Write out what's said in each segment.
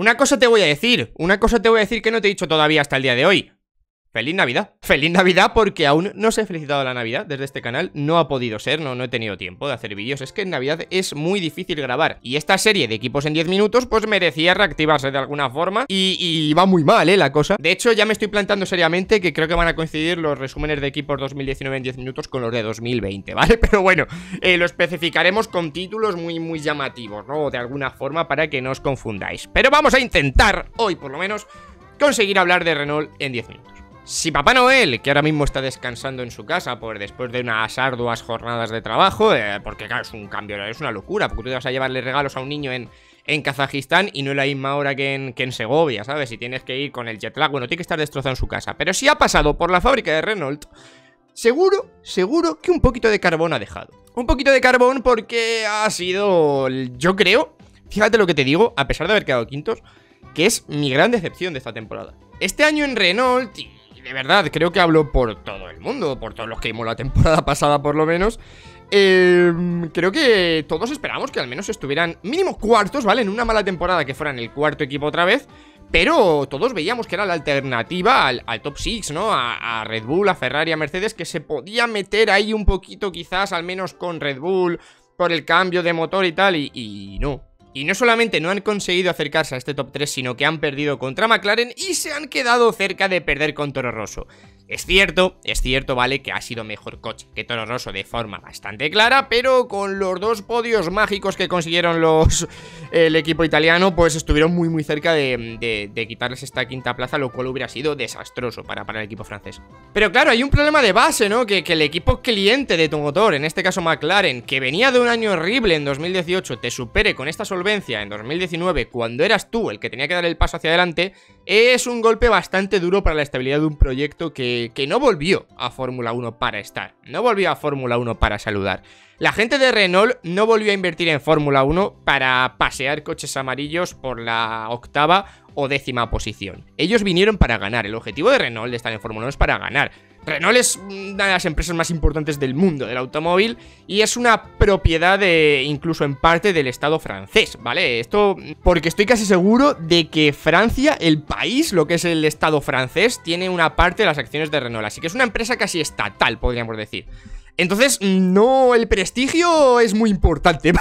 Una cosa te voy a decir, una cosa te voy a decir que no te he dicho todavía hasta el día de hoy. ¡Feliz Navidad! ¡Feliz Navidad! Porque aún no se ha felicitado la Navidad desde este canal. No ha podido ser, no, he tenido tiempo de hacer vídeos. Es que en Navidad es muy difícil grabar. Y esta serie de equipos en 10 minutos, pues merecía reactivarse de alguna forma. Y, va muy mal, ¿eh? La cosa. De hecho, ya me estoy plantando seriamente que creo que van a coincidir los resúmenes de equipos 2019 en 10 minutos con los de 2020, ¿vale? Pero bueno, eh, lo especificaremos con títulos muy, muy llamativos, ¿no? De alguna forma para que no os confundáis. Pero vamos a intentar, hoy por lo menos, conseguir hablar de Renault en 10 minutos. Si Papá Noel, que ahora mismo está descansando en su casa por después de unas arduas jornadas de trabajo, eh, porque claro, es un cambio, es una locura, porque tú te vas a llevarle regalos a un niño en, en Kazajistán y no es la misma hora que en, que en Segovia, ¿sabes? Si tienes que ir con el jet lag, bueno, tiene que estar destrozado en su casa. Pero si ha pasado por la fábrica de Renault, seguro, seguro que un poquito de carbón ha dejado. Un poquito de carbón porque ha sido, yo creo, fíjate lo que te digo, a pesar de haber quedado quintos, que es mi gran decepción de esta temporada. Este año en Renault, de verdad, creo que hablo por todo el mundo, por todos los que vimos la temporada pasada por lo menos. Em, creo que todos esperamos que al menos estuvieran mínimo cuartos, ¿vale? En una mala temporada que fueran el cuarto equipo otra vez. Pero todos veíamos que era la alternativa al, top 6, ¿no? A, Red Bull, a Ferrari, a Mercedes, que se podía meter ahí un poquito quizás, al menos con Red Bull, por el cambio de motor y tal, y, y no. Y no solamente no han conseguido acercarse a este top 3, sino que han perdido contra McLaren y se han quedado cerca de perder con Toro Rosso. Es cierto, es cierto, vale, que ha sido mejor coche que Toro Rosso de forma bastante clara, pero con los dos podios mágicos que consiguieron los el equipo italiano, pues estuvieron muy muy cerca de, quitarles esta quinta plaza, lo cual hubiera sido desastroso para, para el equipo francés. Pero claro, hay un problema de base, ¿no? Que, el equipo cliente de tu motor, en este caso McLaren, que venía de un año horrible en 2018, te supere con esta solución en 2019, cuando eras tú el que tenía que dar el paso hacia adelante, es un golpe bastante duro para la estabilidad de un proyecto que, que no volvió a Fórmula 1 para estar, no volvió a Fórmula 1 para saludar. La gente de Renault no volvió a invertir en Fórmula 1 para pasear coches amarillos por la octava o décima posición. Ellos vinieron para ganar, el objetivo de Renault de estar en Fórmula 1 es para ganar. Renault es una de las empresas más importantes del mundo del automóvil y es una propiedad eh, incluso en parte del Estado francés, ¿vale? Esto porque estoy casi seguro de que Francia, el país, lo que es el Estado francés, tiene una parte de las acciones de Renault, así que es una empresa casi estatal, podríamos decir. Entonces, no, el prestigio es muy importante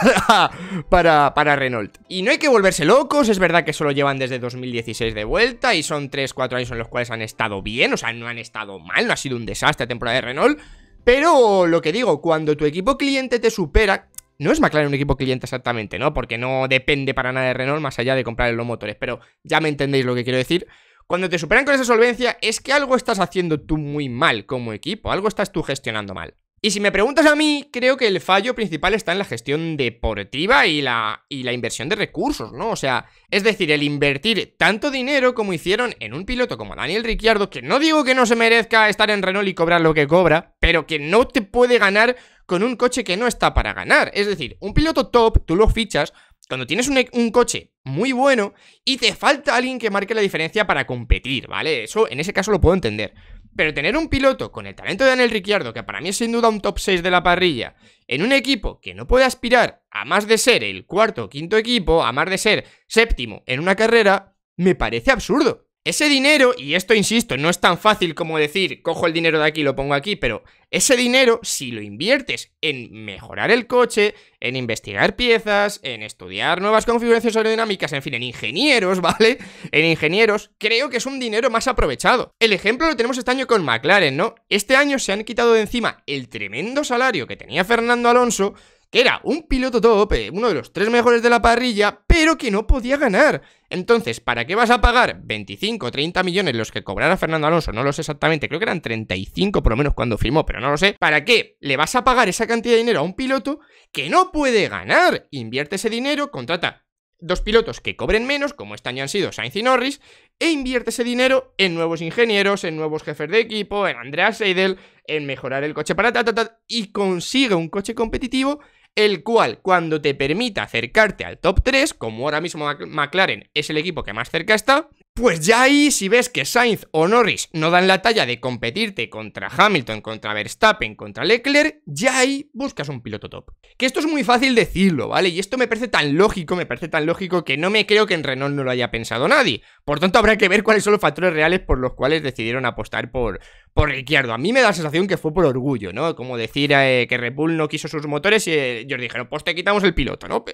para, Renault. Y no hay que volverse locos, es verdad que solo llevan desde 2016 de vuelta y son 3-4 años en los cuales han estado bien, o sea, no han estado mal, no ha sido un desastre la temporada de Renault. Pero lo que digo, cuando tu equipo cliente te supera, no es McLaren un equipo cliente exactamente, ¿no? Porque no depende para nada de Renault más allá de comprar los motores, pero ya me entendéis lo que quiero decir. Cuando te superan con esa solvencia es que algo estás haciendo tú muy mal como equipo, algo estás tú gestionando mal. Y si me preguntas a mí, creo que el fallo principal está en la gestión deportiva y la, y la inversión de recursos, ¿no? O sea, es decir, el invertir tanto dinero como hicieron en un piloto como Daniel Ricciardo, que no digo que no se merezca estar en Renault y cobrar lo que cobra, pero que no te puede ganar con un coche que no está para ganar. Es decir, un piloto top, tú lo fichas cuando tienes un, un, coche muy bueno y te falta alguien que marque la diferencia para competir, ¿vale? Eso en ese caso lo puedo entender. Pero tener un piloto con el talento de Daniel Ricciardo, que para mí es sin duda un top 6 de la parrilla, en un equipo que no puede aspirar a más de ser el cuarto o quinto equipo, a más de ser séptimo en una carrera, me parece absurdo. Ese dinero, y esto insisto, no es tan fácil como decir, cojo el dinero de aquí y lo pongo aquí, pero ese dinero, si lo inviertes en mejorar el coche, en investigar piezas, en estudiar nuevas configuraciones aerodinámicas, en fin, en ingenieros, ¿vale? En ingenieros, creo que es un dinero más aprovechado. El ejemplo lo tenemos este año con McLaren, ¿no? Este año se han quitado de encima el tremendo salario que tenía Fernando Alonso que era un piloto top, uno de los tres mejores de la parrilla, pero que no podía ganar. Entonces, ¿para qué vas a pagar 25 o 30 millones los que cobrara Fernando Alonso? No lo sé exactamente, creo que eran 35 por lo menos cuando firmó, pero no lo sé. ¿Para qué le vas a pagar esa cantidad de dinero a un piloto que no puede ganar? Invierte ese dinero, contrata dos pilotos que cobren menos, como este año han sido Sainz y Norris, e invierte ese dinero en nuevos ingenieros, en nuevos jefes de equipo, en Andreas Seidel, en mejorar el coche para ta, ta, y consigue un coche competitivo el cual cuando te permita acercarte al top 3, como ahora mismo McLaren es el equipo que más cerca está, pues ya ahí, si ves que Sainz o Norris no dan la talla de competirte contra Hamilton, contra Verstappen, contra Leclerc, ya ahí buscas un piloto top. Que esto es muy fácil decirlo, ¿vale? Y esto me parece tan lógico, me parece tan lógico que no me creo que en Renault no lo haya pensado nadie. Por tanto, habrá que ver cuáles son los factores reales por los cuales decidieron apostar por, por Ricciardo. A mí me da la sensación que fue por orgullo, ¿no? Como decir eh, que Red no quiso sus motores y eh, ellos dijeron, pues te quitamos el piloto, ¿no?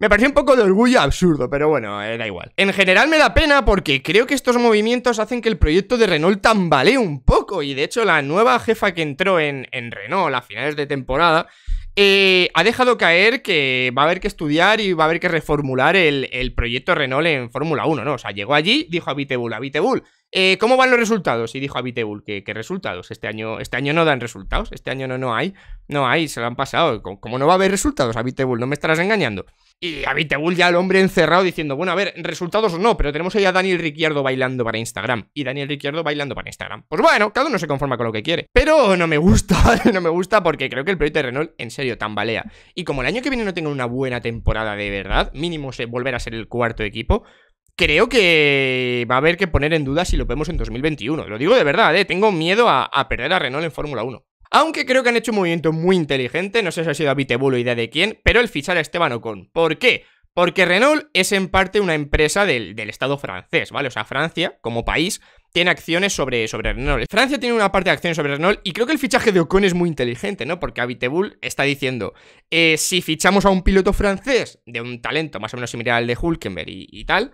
Me pareció un poco de orgullo absurdo, pero bueno, era eh, da igual. En general me da pena porque creo que estos movimientos hacen que el proyecto de Renault tambalee un poco y de hecho la nueva jefa que entró en, Renault a finales de temporada eh, ha dejado caer que va a haber que estudiar y va a haber que reformular el, proyecto Renault en Fórmula 1, ¿no? O sea, llegó allí, dijo a Vitebull, a Vitebull, eh, ¿Cómo van los resultados? Y dijo Habitebull que, qué resultados. Este año, este año no dan resultados. Este año no, no hay. No hay, se lo han pasado. ¿Cómo no va a haber resultados, Habitebull, no me estarás engañando. Y Habitebull ya el hombre encerrado diciendo, bueno, a ver, resultados o no, pero tenemos ahí a Daniel Riquierdo bailando para Instagram. Y Daniel Riquierdo bailando para Instagram. Pues bueno, cada uno se conforma con lo que quiere. Pero no me gusta, no me gusta porque creo que el proyecto de Renault en serio tambalea. Y como el año que viene no tenga una buena temporada de verdad, mínimo volver a ser el cuarto equipo, creo que va a haber que poner en duda si lo vemos en 2021. Lo digo de verdad, ¿eh? tengo miedo a, perder a Renault en Fórmula 1. Aunque creo que han hecho un movimiento muy inteligente, no sé si ha sido Abitebol o idea de quién, pero el fichar a Esteban Ocon. ¿Por qué? Porque Renault es en parte una empresa del, Estado francés, ¿vale? O sea, Francia, como país, tiene acciones sobre, sobre Renault. Francia tiene una parte de acciones sobre Renault y creo que el fichaje de Ocon es muy inteligente, ¿no? Porque Abitebul está diciendo, eh, si fichamos a un piloto francés de un talento más o menos similar al de Hulkenberg y tal,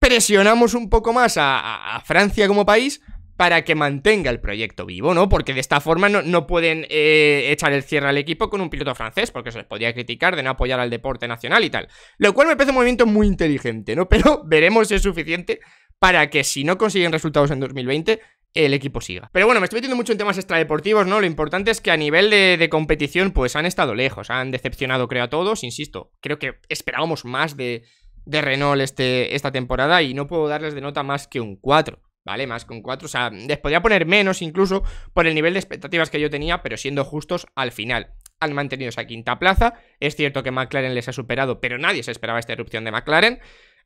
presionamos un poco más a, Francia como país para que mantenga el proyecto vivo, ¿no? Porque de esta forma no, pueden eh, echar el cierre al equipo con un piloto francés, porque se les podría criticar de no apoyar al deporte nacional y tal. Lo cual me parece un movimiento muy inteligente, ¿no? Pero veremos si es suficiente para que si no consiguen resultados en 2020, el equipo siga. Pero bueno, me estoy metiendo mucho en temas extradeportivos, ¿no? Lo importante es que a nivel de, competición, pues han estado lejos, han decepcionado, creo, a todos. Insisto, creo que esperábamos más de, de Renault este, esta temporada y no puedo darles de nota más que un 4. ¿vale? Más con 4, o sea, les podría poner menos incluso por el nivel de expectativas que yo tenía, pero siendo justos al final. Han mantenido esa quinta plaza, es cierto que McLaren les ha superado, pero nadie se esperaba esta erupción de McLaren.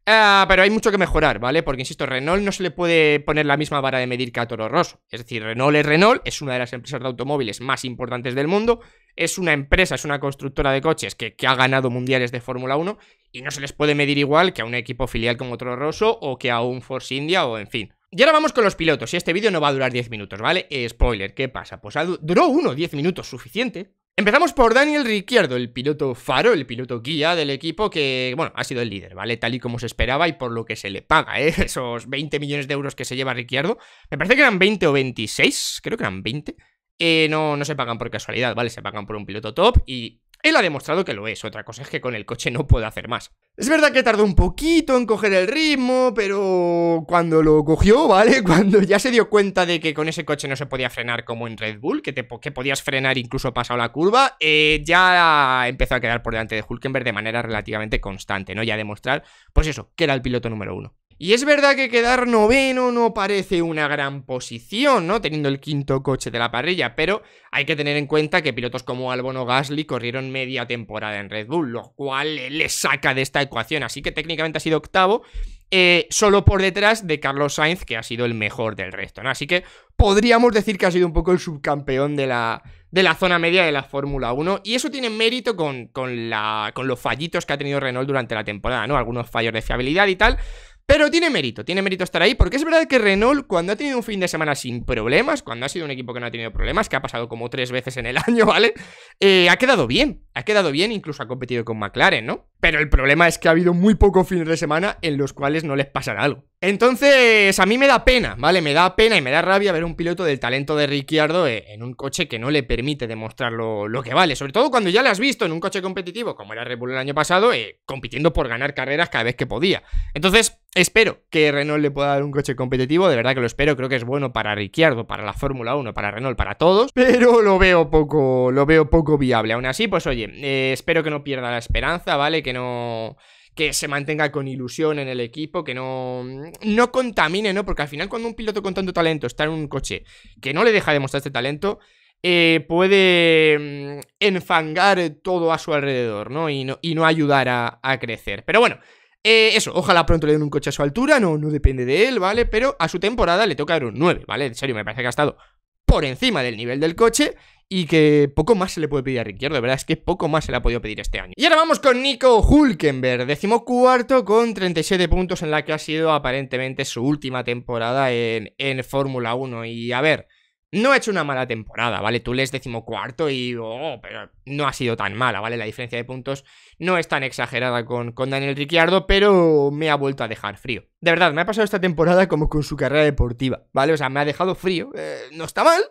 Ah, pero hay mucho que mejorar, ¿vale? Porque, insisto, Renault no se le puede poner la misma vara de medir que a Toro Rosso. Es decir, Renault es Renault, es una de las empresas de automóviles más importantes del mundo es una empresa, es una constructora de coches que, que ha ganado mundiales de Fórmula 1 y no se les puede medir igual que a un equipo filial como Toro Rosso o que a un Force India o en fin. Y ahora vamos con los pilotos, y este vídeo no va a durar 10 minutos, ¿vale? Eh, spoiler, ¿qué pasa? Pues duró uno, 10 minutos, suficiente. Empezamos por Daniel Ricciardo, el piloto faro, el piloto guía del equipo que, bueno, ha sido el líder, ¿vale? Tal y como se esperaba y por lo que se le paga, ¿eh? Esos 20 millones de euros que se lleva Ricciardo. Me parece que eran 20 o 26, creo que eran 20. Eh, no, se pagan por casualidad, ¿vale? Se pagan por un piloto top y él ha demostrado que lo es, otra cosa es que con el coche no puede hacer más. Es verdad que tardó un poquito en coger el ritmo, pero cuando lo cogió, ¿vale? Cuando ya se dio cuenta de que con ese coche no se podía frenar como en Red Bull, que, que podías frenar incluso pasado la curva, eh, ya empezó a quedar por delante de Hulkenberg de manera relativamente constante, ¿no? Ya a demostrar, pues eso, que era el piloto número uno. Y es verdad que quedar noveno no parece una gran posición, ¿no? Teniendo el quinto coche de la parrilla, pero hay que tener en cuenta que pilotos como Albon o Gasly corrieron media temporada en Red Bull, lo cual le saca de esta ecuación, así que técnicamente ha sido octavo, eh, solo por detrás de Carlos Sainz, que ha sido el mejor del resto, ¿no? Así que podríamos decir que ha sido un poco el subcampeón de la, de la zona media de la Fórmula 1. Y eso tiene mérito con, la, con los fallitos que ha tenido Renault durante la temporada, ¿no? Algunos fallos de fiabilidad y tal. Pero tiene mérito, tiene mérito estar ahí, porque es verdad que Renault, cuando ha tenido un fin de semana sin problemas, cuando ha sido un equipo que no ha tenido problemas, que ha pasado como tres veces en el año, ¿vale? Eh, ha quedado bien, ha quedado bien, incluso ha competido con McLaren, ¿no? Pero el problema es que ha habido muy pocos fines de semana en los cuales no les pasará algo. Entonces, a mí me da pena, ¿vale? Me da pena y me da rabia ver un piloto del talento de Ricciardo eh, en un coche que no le permite demostrar lo, que vale. Sobre todo cuando ya le has visto en un coche competitivo, como era Red el año pasado, eh, compitiendo por ganar carreras cada vez que podía. Entonces, espero que Renault le pueda dar un coche competitivo. De verdad que lo espero. Creo que es bueno para Ricciardo, para la Fórmula 1, para Renault, para todos. Pero lo veo poco, lo veo poco viable. Aún así, pues oye, eh, espero que no pierda la esperanza, ¿vale? Que no que se mantenga con ilusión en el equipo, que no, no contamine, ¿no? Porque al final cuando un piloto con tanto talento está en un coche que no le deja demostrar este talento, eh, puede mm, enfangar todo a su alrededor, ¿no? Y no, ayudar a, crecer. Pero bueno, eh, eso, ojalá pronto le den un coche a su altura, no, no depende de él, ¿vale? Pero a su temporada le toca dar un 9, ¿vale? En serio, me parece que ha estado por encima del nivel del coche y que poco más se le puede pedir a Ricciardo, de verdad es que poco más se le ha podido pedir este año. Y ahora vamos con Nico Hulkenberg, decimocuarto con 37 puntos en la que ha sido aparentemente su última temporada en, Fórmula 1. Y a ver, no ha hecho una mala temporada, ¿vale? Tú lees decimocuarto y, oh, pero no ha sido tan mala, ¿vale? La diferencia de puntos no es tan exagerada con, con Daniel Ricciardo, pero me ha vuelto a dejar frío. De verdad, me ha pasado esta temporada como con su carrera deportiva, ¿vale? O sea, me ha dejado frío, eh, no está mal,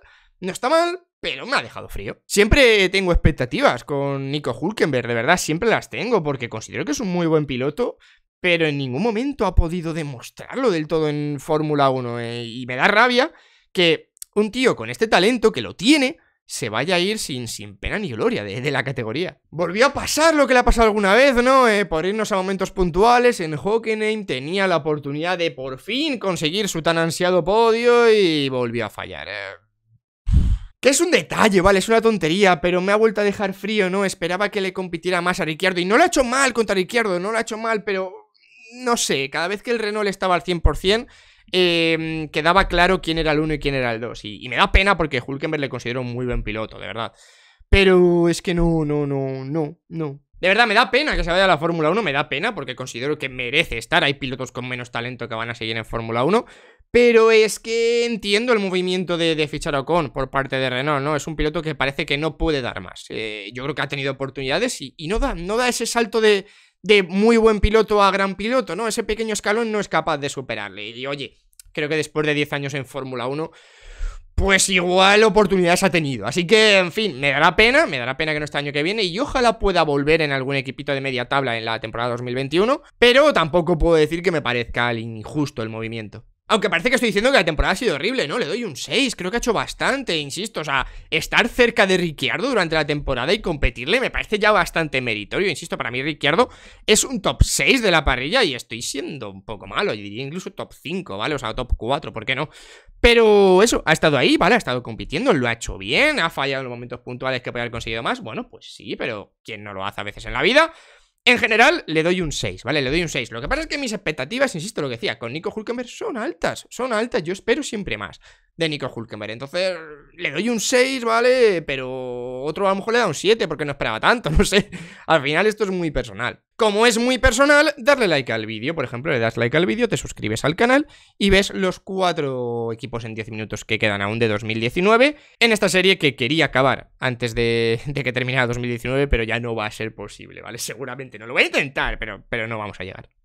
no está mal, pero me ha dejado frío. Siempre tengo expectativas con Nico Hulkenberg, de verdad, siempre las tengo, porque considero que es un muy buen piloto, pero en ningún momento ha podido demostrarlo del todo en Fórmula 1. Eh, y me da rabia que un tío con este talento, que lo tiene, se vaya a ir sin, sin pena ni gloria de, la categoría. Volvió a pasar lo que le ha pasado alguna vez, ¿no? Eh, por irnos a momentos puntuales, en Hockenheim tenía la oportunidad de por fin conseguir su tan ansiado podio y volvió a fallar. Eh, que es un detalle, vale, es una tontería, pero me ha vuelto a dejar frío, ¿no? Esperaba que le compitiera más a Ricciardo. Y no lo ha hecho mal contra Ricciardo, no lo ha hecho mal, pero... No sé, cada vez que el Renault estaba al 100%, eh, quedaba claro quién era el 1 y quién era el 2. Y, me da pena porque Hulkenberg le considero un muy buen piloto, de verdad. Pero es que no, no, no, no, no. De verdad, me da pena que se vaya a la Fórmula 1, me da pena porque considero que merece estar. Hay pilotos con menos talento que van a seguir en Fórmula 1. Pero es que entiendo el movimiento de, de, por parte de Renault, ¿no? Es un piloto que parece que no puede dar más. Eh, yo creo que ha tenido oportunidades y, no, da, no da ese salto de, de muy buen piloto a gran piloto, ¿no? Ese pequeño escalón no es capaz de superarle. Y oye, creo que después de 10 años en Fórmula 1 pues igual oportunidades ha tenido. Así que, en fin, me dará pena, me dará pena que no este año que viene y ojalá pueda volver en algún equipito de media tabla en la temporada 2021, pero tampoco puedo decir que me parezca injusto el movimiento. Aunque parece que estoy diciendo que la temporada ha sido horrible, ¿no? Le doy un 6, creo que ha hecho bastante, insisto. O sea, estar cerca de Ricciardo durante la temporada y competirle me parece ya bastante meritorio. Insisto, para mí Ricciardo es un top 6 de la parrilla y estoy siendo un poco malo. Yo diría incluso top 5, ¿vale? O sea, top 4, ¿por qué no? Pero eso, ha estado ahí, ¿vale? Ha estado compitiendo, lo ha hecho bien, ha fallado en los momentos puntuales que puede haber conseguido más. Bueno, pues sí, pero ¿quién no lo hace a veces en la vida? En general, le doy un 6, ¿vale? Le doy un 6. Lo que pasa es que mis expectativas, insisto, lo que decía, con Nico Hulkenberg son altas, son altas, yo espero siempre más de Nico Hulkenberg. Entonces, le doy un 6, ¿vale? Pero otro a lo mejor le da un 7 porque no esperaba tanto, no sé. Al final esto es muy personal. Como es muy personal, darle like al vídeo, por ejemplo, le das like al vídeo, te suscribes al canal y ves los cuatro equipos en 10 minutos que quedan aún de 2019 en esta serie que quería acabar antes de, que terminara 2019, pero ya no va a ser posible, ¿vale? Seguramente no lo voy a intentar, pero, pero no vamos a llegar.